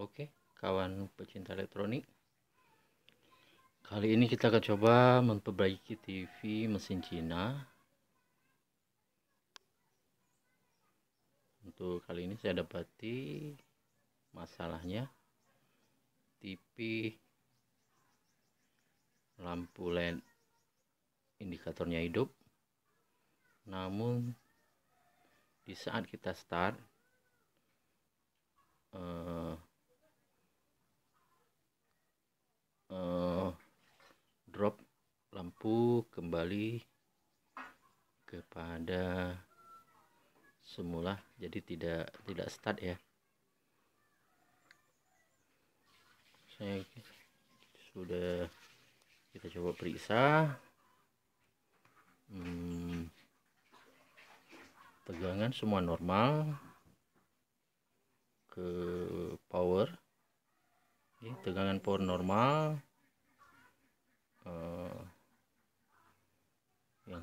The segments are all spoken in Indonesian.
Oke, kawan pecinta elektronik. Kali ini kita akan coba memperbaiki TV mesin Cina. Untuk kali ini saya dapati masalahnya TV lampu LED indikatornya hidup. Namun di saat kita start lampu kembali kepada semula jadi tidak tidak start ya saya sudah kita coba periksa hmm, tegangan semua normal ke power ini tegangan power normal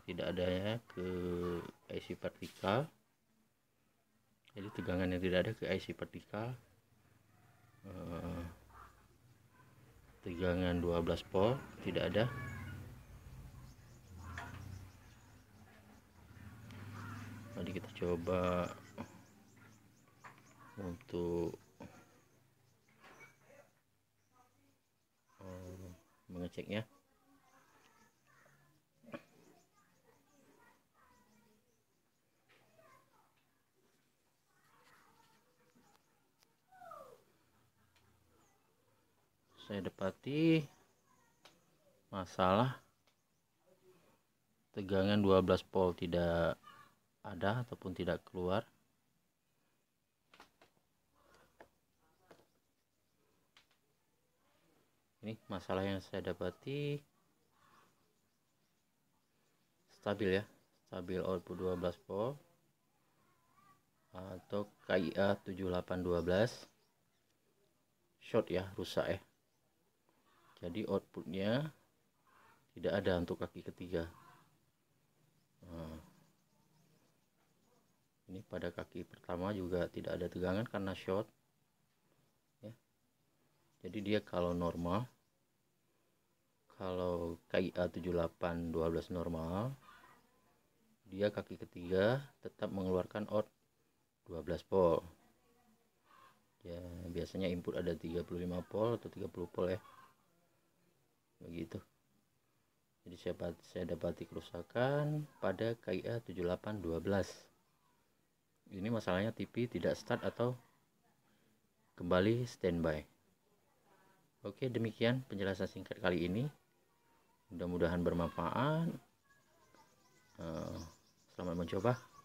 tidak ada ya ke IC partikel jadi tegangan yang tidak ada ke IC partikel eh, tegangan 12 volt tidak ada mari kita coba untuk eh, mengeceknya saya dapati masalah tegangan 12 volt tidak ada ataupun tidak keluar ini masalah yang saya dapati stabil ya stabil output 12 volt atau KIA 7812 short ya rusak ya jadi outputnya tidak ada untuk kaki ketiga nah, ini pada kaki pertama juga tidak ada tegangan karena short ya. jadi dia kalau normal kalau KIA 78 12 normal dia kaki ketiga tetap mengeluarkan out 12 volt ya biasanya input ada 35 volt atau 30 volt ya gitu. jadi saya, saya dapati kerusakan pada KIA 7812 ini masalahnya TV tidak start atau kembali standby oke demikian penjelasan singkat kali ini mudah-mudahan bermanfaat eh, selamat mencoba